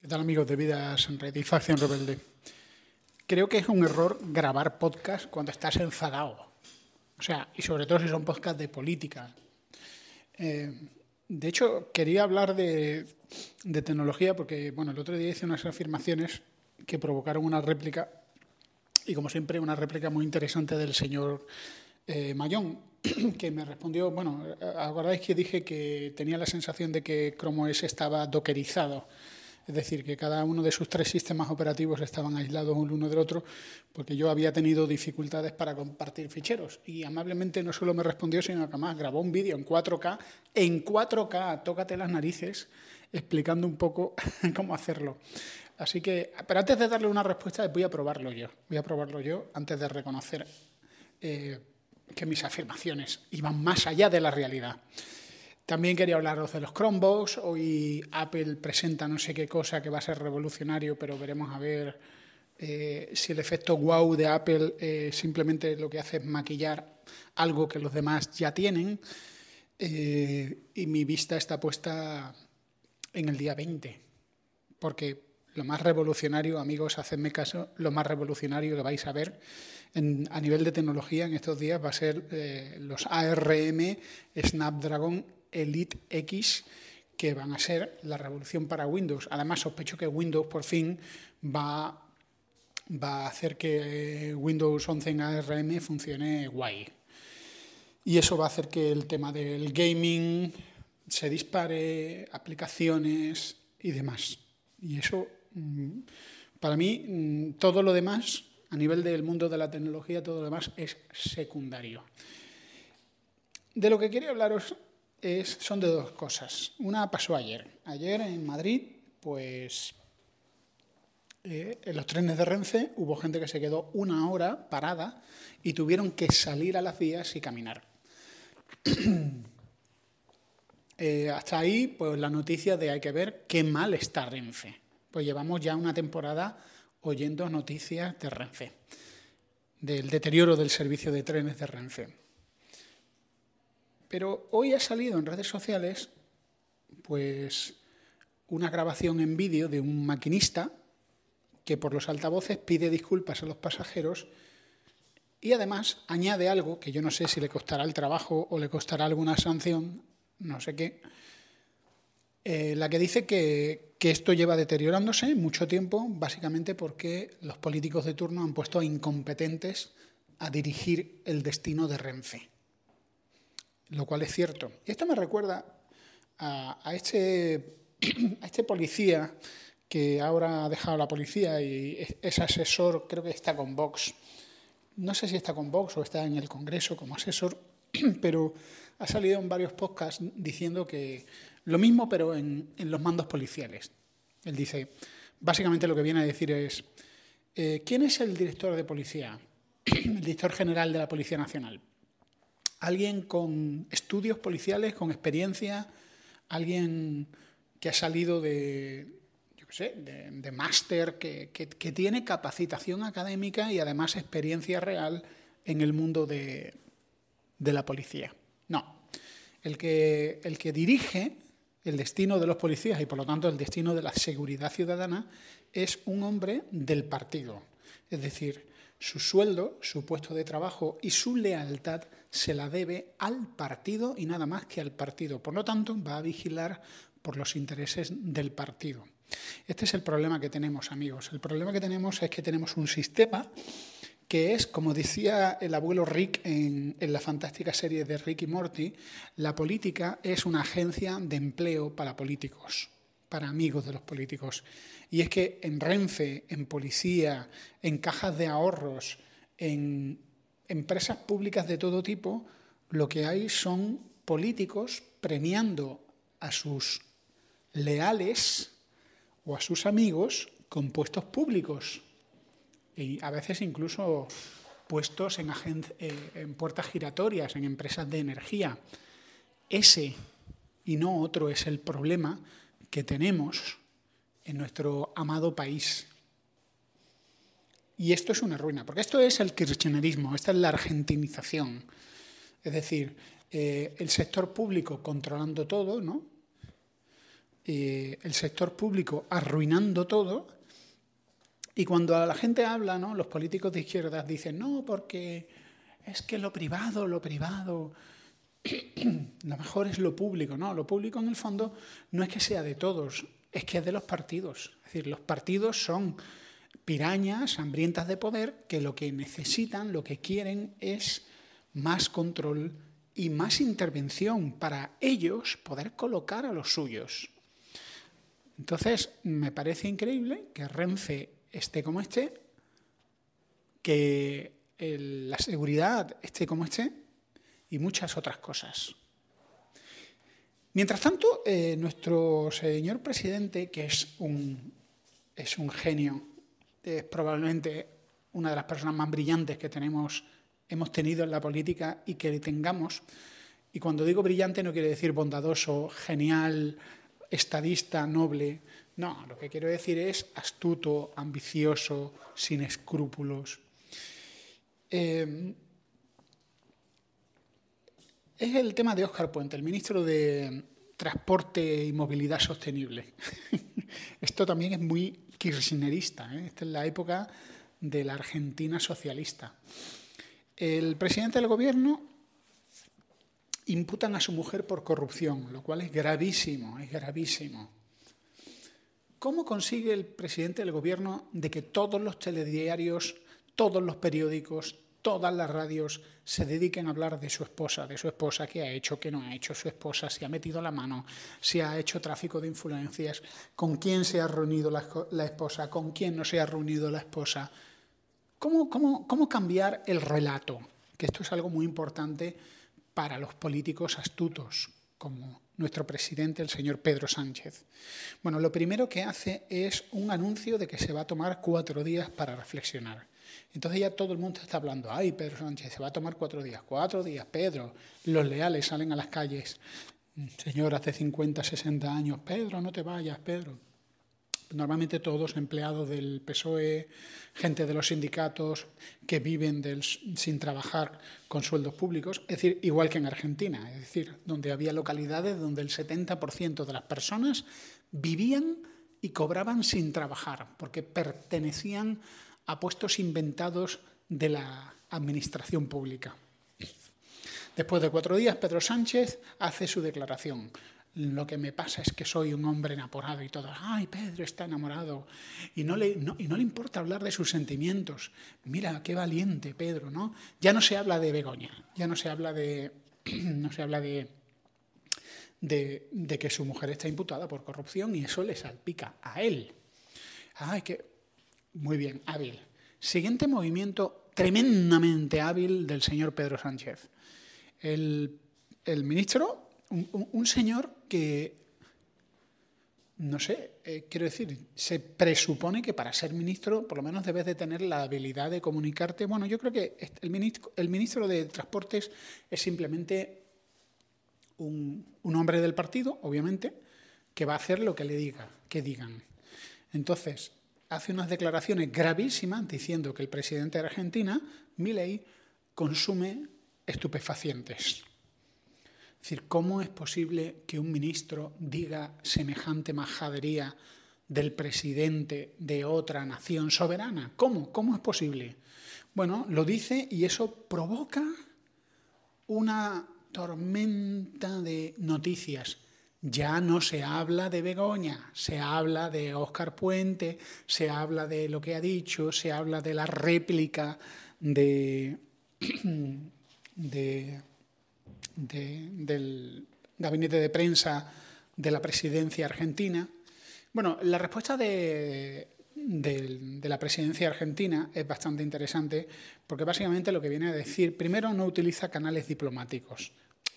¿Qué tal amigos de Vidas en Red y Facción Rebelde? Creo que es un error grabar podcast cuando estás enfadado. O sea, y sobre todo si son podcasts de política. Eh, de hecho, quería hablar de, tecnología porque, bueno, el otro día hice unas afirmaciones que provocaron una réplica y, como siempre, una réplica muy interesante del señor eh, Mayón, que me respondió, bueno, acordáis que dije que tenía la sensación de que Chrome OS estaba dockerizado es decir, que cada uno de sus tres sistemas operativos estaban aislados el uno del otro, porque yo había tenido dificultades para compartir ficheros. Y amablemente no solo me respondió, sino que además grabó un vídeo en 4K, en 4K, tócate las narices, explicando un poco cómo hacerlo. Así que, pero antes de darle una respuesta, voy a probarlo yo. Voy a probarlo yo antes de reconocer eh, que mis afirmaciones iban más allá de la realidad. También quería hablaros de los Chromebooks. Hoy Apple presenta no sé qué cosa que va a ser revolucionario, pero veremos a ver eh, si el efecto wow de Apple eh, simplemente lo que hace es maquillar algo que los demás ya tienen. Eh, y mi vista está puesta en el día 20, porque lo más revolucionario, amigos, hacedme caso, lo más revolucionario que vais a ver a nivel de tecnología en estos días va a ser los ARM Snapdragon Elite X que van a ser la revolución para Windows. Además, sospecho que Windows por fin va, va a hacer que Windows 11 en ARM funcione guay. Y eso va a hacer que el tema del gaming se dispare, aplicaciones y demás. Y eso, mm, para mí, mm, todo lo demás, a nivel del mundo de la tecnología, todo lo demás es secundario. De lo que quería hablaros son de dos cosas. Una pasó ayer. Ayer en Madrid, pues eh, en los trenes de Renfe hubo gente que se quedó una hora parada y tuvieron que salir a las vías y caminar. Eh, hasta ahí, pues la noticia de hay que ver qué mal está Renfe. Pues llevamos ya una temporada oyendo noticias de Renfe, del deterioro del servicio de trenes de Renfe. Pero hoy ha salido en redes sociales pues una grabación en vídeo de un maquinista que por los altavoces pide disculpas a los pasajeros y además añade algo que yo no sé si le costará el trabajo o le costará alguna sanción, no sé qué, eh, la que dice que, que esto lleva deteriorándose mucho tiempo, básicamente porque los políticos de turno han puesto a incompetentes a dirigir el destino de Renfe lo cual es cierto. Y esto me recuerda este, a, este, policía que ahora ha dejado la policía y es, asesor, creo que está con Vox. No sé si está con Vox o está en el Congreso como asesor, pero ha salido en varios podcasts diciendo que lo mismo, pero en, los mandos policiales. Él dice, básicamente lo que viene a decir es, eh, ¿quién es el director de policía? el director general de la Policía Nacional alguien con estudios policiales, con experiencia, alguien que ha salido de, yo sé, de, máster, que, tiene capacitación académica y además experiencia real en el mundo de, la policía. No, el que, el que dirige el destino de los policías y por lo tanto el destino de la seguridad ciudadana es un hombre del partido. Es decir, su sueldo, su puesto de trabajo y su lealtad se la debe al partido y nada más que al partido. Por lo tanto, va a vigilar por los intereses del partido. Este es el problema que tenemos, amigos. El problema que tenemos es que tenemos un sistema que es, como decía el abuelo Rick en, la fantástica serie de Rick y Morty, la política es una agencia de empleo para políticos para amigos de los políticos. Y es que en Renfe, en policía, en cajas de ahorros, en empresas públicas de todo tipo, lo que hay son políticos premiando a sus leales o a sus amigos con puestos públicos y a veces incluso puestos en, eh, en puertas giratorias, en empresas de energía. Ese y no otro es el problema que tenemos en nuestro amado país. Y esto es una ruina, porque esto es el kirchnerismo, esta es la argentinización. Es decir, eh, el sector público controlando todo, ¿no? Eh, el sector público arruinando todo. Y cuando la gente habla, ¿no? los políticos de izquierdas dicen, no, porque es que lo privado, lo privado, lo mejor es lo público, ¿no? Lo público en el fondo no es que sea de todos, es que es de los partidos. Es decir, los partidos son pirañas hambrientas de poder que lo que necesitan, lo que quieren es más control y más intervención para ellos poder colocar a los suyos. Entonces, me parece increíble que Renfe esté como esté, que la seguridad esté como esté, y muchas otras cosas. Mientras tanto, eh, nuestro señor presidente, que es un, es un genio, es probablemente una de las personas más brillantes que tenemos, hemos tenido en la política y que tengamos, y cuando digo brillante no quiere decir bondadoso, genial, estadista, noble, no, lo que quiero decir es astuto, ambicioso, sin escrúpulos. Eh, es el tema de Óscar Puente, el ministro de Transporte y Movilidad Sostenible. Esto también es muy kirchnerista. ¿eh? Esta es la época de la Argentina socialista. El presidente del gobierno imputan a su mujer por corrupción, lo cual es gravísimo, es gravísimo. ¿Cómo consigue el presidente del gobierno de que todos los telediarios, todos los periódicos, todas las radios se dediquen a hablar de su esposa, de su esposa, qué ha hecho, qué no ha hecho su esposa, si ha metido la mano, si ha hecho tráfico de influencias, con quién se ha reunido la, esposa, con quién no se ha reunido la esposa. ¿Cómo, cómo, ¿Cómo cambiar el relato? Que esto es algo muy importante para los políticos astutos, como nuestro presidente, el señor Pedro Sánchez. Bueno, lo primero que hace es un anuncio de que se va a tomar cuatro días para reflexionar. Entonces ya todo el mundo está hablando, ay, Pedro Sánchez, se va a tomar cuatro días, cuatro días, Pedro, los leales salen a las calles, señor, hace 50, 60 años, Pedro, no te vayas, Pedro. Normalmente todos empleados del PSOE, gente de los sindicatos que viven sin trabajar con sueldos públicos, es decir, igual que en Argentina, es decir, donde había localidades donde el 70% de las personas vivían y cobraban sin trabajar, porque pertenecían apuestos puestos inventados de la administración pública. Después de cuatro días, Pedro Sánchez hace su declaración. Lo que me pasa es que soy un hombre enamorado y todo. ay, Pedro está enamorado. Y no, le, y no le importa hablar de sus sentimientos. Mira, qué valiente Pedro, ¿no? Ya no se habla de Begoña, ya no se habla de... No se habla de de, que su mujer está imputada por corrupción y eso le salpica a él. Ay, que muy bien, hábil. Siguiente movimiento tremendamente hábil del señor Pedro Sánchez. El, el ministro, un, señor que, no sé, eh, quiero decir, se presupone que para ser ministro por lo menos debes de tener la habilidad de comunicarte. Bueno, yo creo que el ministro, el ministro de Transportes es simplemente un, un hombre del partido, obviamente, que va a hacer lo que le diga, que digan. Entonces, hace unas declaraciones gravísimas diciendo que el presidente de Argentina, Milei, consume estupefacientes. Es decir, ¿cómo es posible que un ministro diga semejante majadería del presidente de otra nación soberana? ¿Cómo? ¿Cómo es posible? Bueno, lo dice y eso provoca una tormenta de noticias ya no se habla de Begoña, se habla de Óscar Puente, se habla de lo que ha dicho, se habla de la réplica del gabinete de prensa de la presidencia argentina. Bueno, la respuesta de, la presidencia argentina es bastante interesante porque básicamente lo que viene a decir, primero no utiliza canales diplomáticos,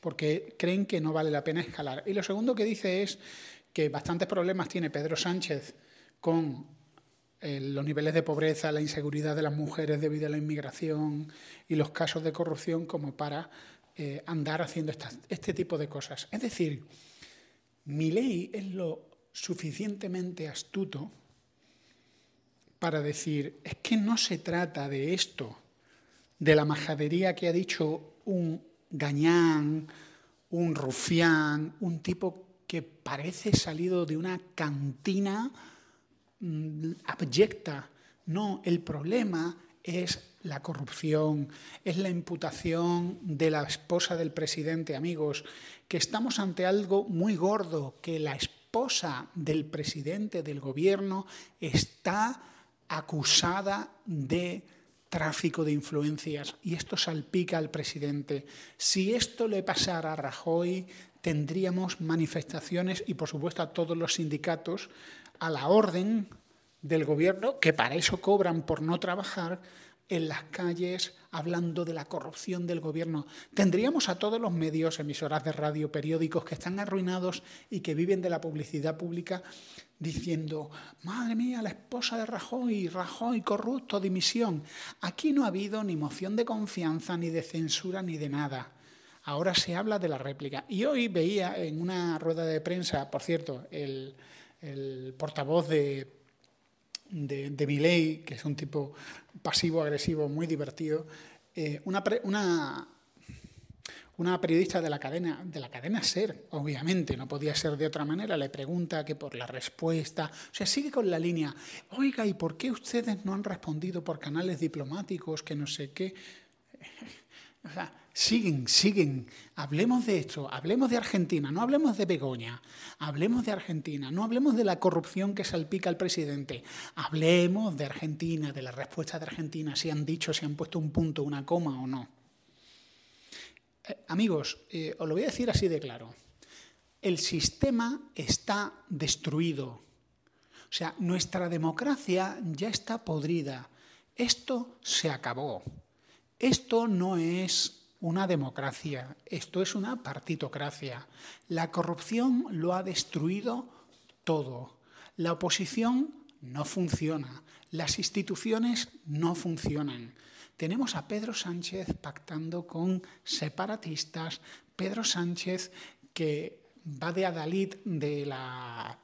porque creen que no vale la pena escalar. Y lo segundo que dice es que bastantes problemas tiene Pedro Sánchez con eh, los niveles de pobreza, la inseguridad de las mujeres debido a la inmigración y los casos de corrupción como para eh, andar haciendo este tipo de cosas. Es decir, mi ley es lo suficientemente astuto para decir, es que no se trata de esto, de la majadería que ha dicho un gañán, un rufián, un tipo que parece salido de una cantina mm, abyecta. No, el problema es la corrupción, es la imputación de la esposa del presidente, amigos, que estamos ante algo muy gordo, que la esposa del presidente del gobierno está acusada de tráfico de influencias y esto salpica al presidente. Si esto le pasara a Rajoy, tendríamos manifestaciones y, por supuesto, a todos los sindicatos a la orden del gobierno, que para eso cobran por no trabajar, en las calles hablando de la corrupción del gobierno. Tendríamos a todos los medios, emisoras de radio, periódicos que están arruinados y que viven de la publicidad pública diciendo, madre mía, la esposa de Rajoy, Rajoy corrupto, dimisión. Aquí no ha habido ni moción de confianza, ni de censura, ni de nada. Ahora se habla de la réplica. Y hoy veía en una rueda de prensa, por cierto, el, el portavoz de de, de Milley, que es un tipo pasivo-agresivo muy divertido, eh, una, una, una, periodista de la, cadena, de la cadena SER, obviamente, no podía ser de otra manera, le pregunta que por la respuesta, o sea, sigue con la línea, oiga, ¿y por qué ustedes no han respondido por canales diplomáticos, que no sé qué? o sea, siguen, siguen. Hablemos de esto, hablemos de Argentina, no hablemos de Begoña, hablemos de Argentina, no hablemos de la corrupción que salpica al presidente, hablemos de Argentina, de la respuesta de Argentina, si han dicho, si han puesto un punto, una coma o no. Eh, amigos, eh, os lo voy a decir así de claro. El sistema está destruido. O sea, nuestra democracia ya está podrida. Esto se acabó. Esto no es una democracia, esto es una partitocracia. La corrupción lo ha destruido todo. La oposición no funciona, las instituciones no funcionan. Tenemos a Pedro Sánchez pactando con separatistas, Pedro Sánchez que va de adalid de la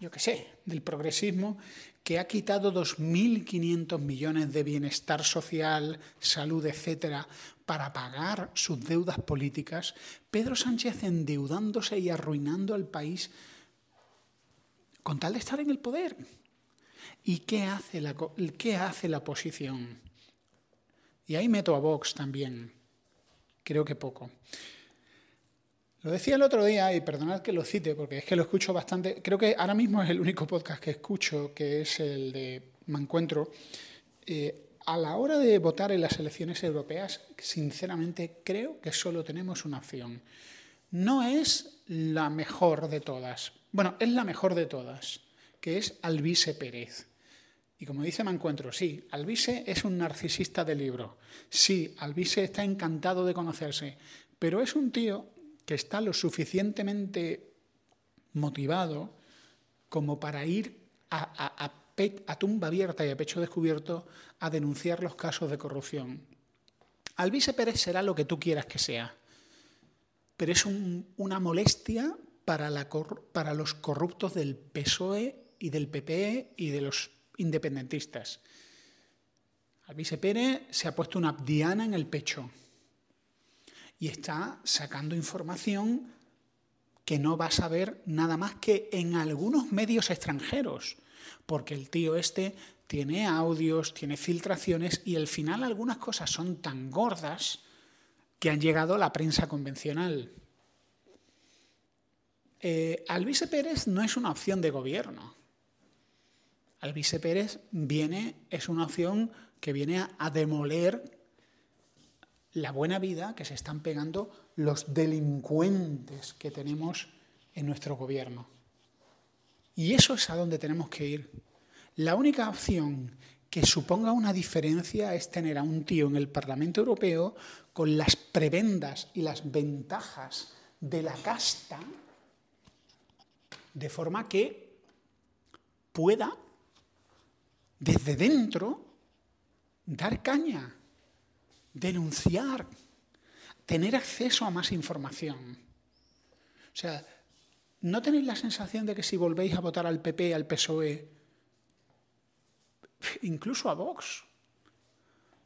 yo qué sé, del progresismo que ha quitado 2.500 millones de bienestar social, salud, etcétera, para pagar sus deudas políticas, Pedro Sánchez endeudándose y arruinando al país con tal de estar en el poder. ¿Y qué hace la, qué hace la oposición? Y ahí meto a Vox también. Creo que poco. Lo decía el otro día, y perdonad que lo cite, porque es que lo escucho bastante. Creo que ahora mismo es el único podcast que escucho, que es el de Me Encuentro. Eh, a la hora de votar en las elecciones europeas, sinceramente creo que solo tenemos una opción. No es la mejor de todas. Bueno, es la mejor de todas, que es Alvise Pérez. Y como dice Mancuentro, sí, Alvise es un narcisista de libro. Sí, Alvise está encantado de conocerse, pero es un tío que está lo suficientemente motivado como para ir a, tumba abierta y a pecho descubierto a denunciar los casos de corrupción. Alvise Pérez será lo que tú quieras que sea, pero es una molestia para, los corruptos del PSOE y del PPE y de los independentistas. Alvise Pérez se ha puesto una diana en el pecho y está sacando información que no va a saber nada más que en algunos medios extranjeros, porque el tío este tiene audios, tiene filtraciones y al final algunas cosas son tan gordas que han llegado a la prensa convencional. Eh, Pérez no es una opción de gobierno. Alvise Pérez viene, es una opción que viene a demoler la buena vida que se están pegando los delincuentes que tenemos en nuestro gobierno. Y eso es a donde tenemos que ir. La única opción que suponga una diferencia es tener a un tío en el Parlamento Europeo con las prebendas y las ventajas de la casta, de forma que pueda desde dentro dar caña denunciar, tener acceso a más información. O sea, ¿no tenéis la sensación de que si volvéis a votar al PP, al PSOE, incluso a Vox,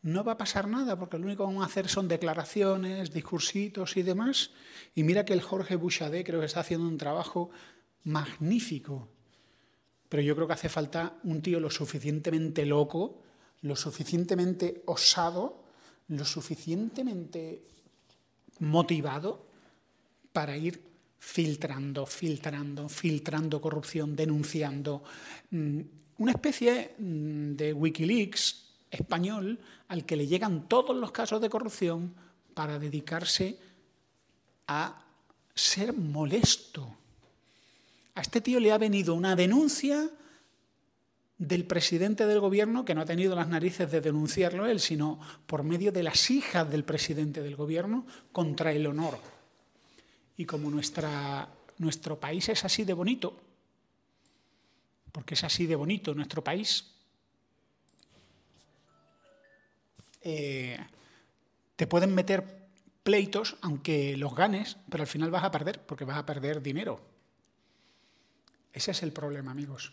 no va a pasar nada, porque lo único que van a hacer son declaraciones, discursitos y demás. Y mira que el Jorge Bouchardé creo que está haciendo un trabajo magnífico. Pero yo creo que hace falta un tío lo suficientemente loco, lo suficientemente osado lo suficientemente motivado para ir filtrando, filtrando, filtrando corrupción, denunciando. Mm, una especie mm, de Wikileaks español al que le llegan todos los casos de corrupción para dedicarse a ser molesto. A este tío le ha venido una denuncia del presidente del gobierno, que no ha tenido las narices de denunciarlo él, sino por medio de las hijas del presidente del gobierno contra el honor. Y como nuestro país es así de bonito, porque es así de bonito nuestro país, eh, te pueden meter pleitos, aunque los ganes, pero al final vas a perder, porque vas a perder dinero. Ese es el problema, amigos.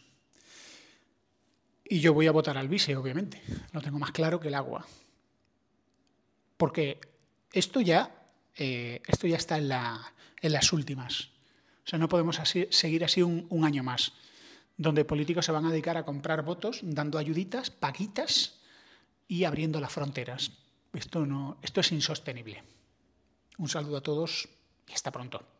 Y yo voy a votar al vice, obviamente. Lo tengo más claro que el agua. Porque esto ya, eh, esto ya está en, las últimas. O sea, no podemos seguir así un, año más, donde políticos se van a dedicar a comprar votos dando ayuditas, paguitas y abriendo las fronteras. Esto, no, esto es insostenible. Un saludo a todos y hasta pronto.